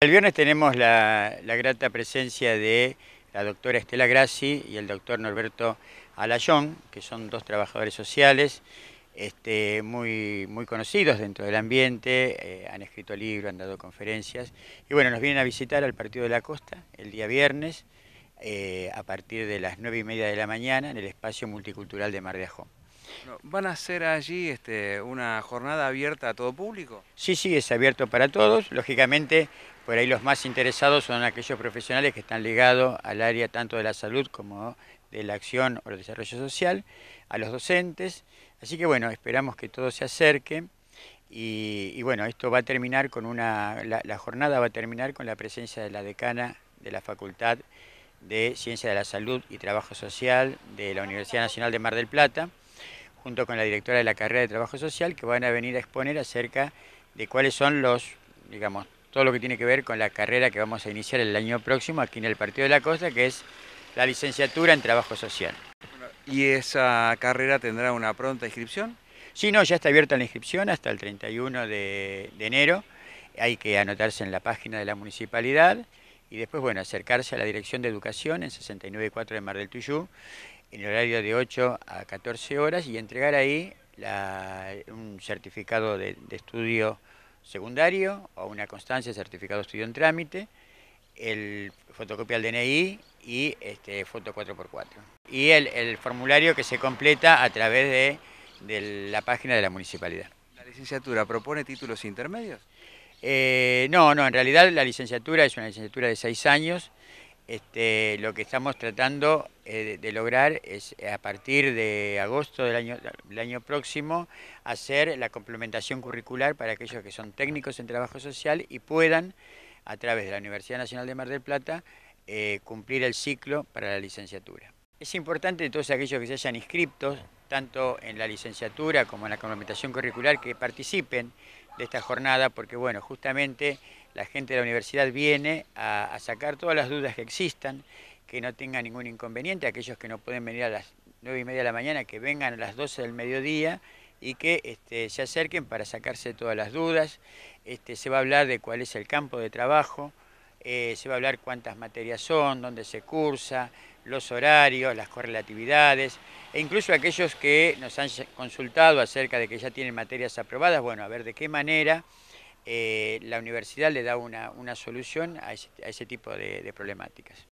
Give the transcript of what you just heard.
El viernes tenemos la, grata presencia de la doctora Estela Grassi y el doctor Norberto Alayón, que son dos trabajadores sociales este, muy, muy conocidos dentro del ambiente, eh, han escrito libros, han dado conferencias, y bueno, nos vienen a visitar al Partido de la Costa el día viernes eh, a partir de las nueve y media de la mañana en el espacio multicultural de Mar de Ajó. ¿Van a hacer allí este, una jornada abierta a todo público? Sí, sí, es abierto para todos. Lógicamente, por ahí los más interesados son aquellos profesionales que están ligados al área tanto de la salud como de la acción o el desarrollo social, a los docentes. Así que bueno, esperamos que todo se acerquen. Y, bueno, esto va a terminar con una, la, la jornada va a terminar con la presencia de la decana de la Facultad de Ciencia de la Salud y Trabajo Social de la Universidad Nacional de Mar del Plata junto con la directora de la carrera de Trabajo Social, que van a venir a exponer acerca de cuáles son los, digamos, todo lo que tiene que ver con la carrera que vamos a iniciar el año próximo aquí en el Partido de la Costa, que es la licenciatura en Trabajo Social. ¿Y esa carrera tendrá una pronta inscripción? Sí, no, ya está abierta la inscripción hasta el 31 de, enero. Hay que anotarse en la página de la municipalidad y después, bueno, acercarse a la Dirección de Educación en 694 de Mar del Tuyú en horario de 8 a 14 horas y entregar ahí un certificado de, estudio secundario o una constancia de certificado de estudio en trámite, el fotocopia del DNI y este, foto 4x4. Y el, formulario que se completa a través de, la página de la municipalidad. ¿La licenciatura propone títulos intermedios? Eh, no, no, en realidad la licenciatura es una licenciatura de seis años este, lo que estamos tratando eh, de, lograr es a partir de agosto del año, próximo hacer la complementación curricular para aquellos que son técnicos en trabajo social y puedan, a través de la Universidad Nacional de Mar del Plata, eh, cumplir el ciclo para la licenciatura. Es importante todos aquellos que se hayan inscriptos, tanto en la licenciatura como en la complementación curricular, que participen de esta jornada, porque bueno, justamente la gente de la universidad viene a, sacar todas las dudas que existan, que no tengan ningún inconveniente, aquellos que no pueden venir a las nueve y media de la mañana, que vengan a las 12 del mediodía y que este, se acerquen para sacarse todas las dudas. Este, se va a hablar de cuál es el campo de trabajo, eh, se va a hablar cuántas materias son, dónde se cursa, los horarios, las correlatividades, e incluso aquellos que nos han consultado acerca de que ya tienen materias aprobadas, bueno, a ver de qué manera eh, la universidad le da una, una solución a ese, tipo de problemáticas.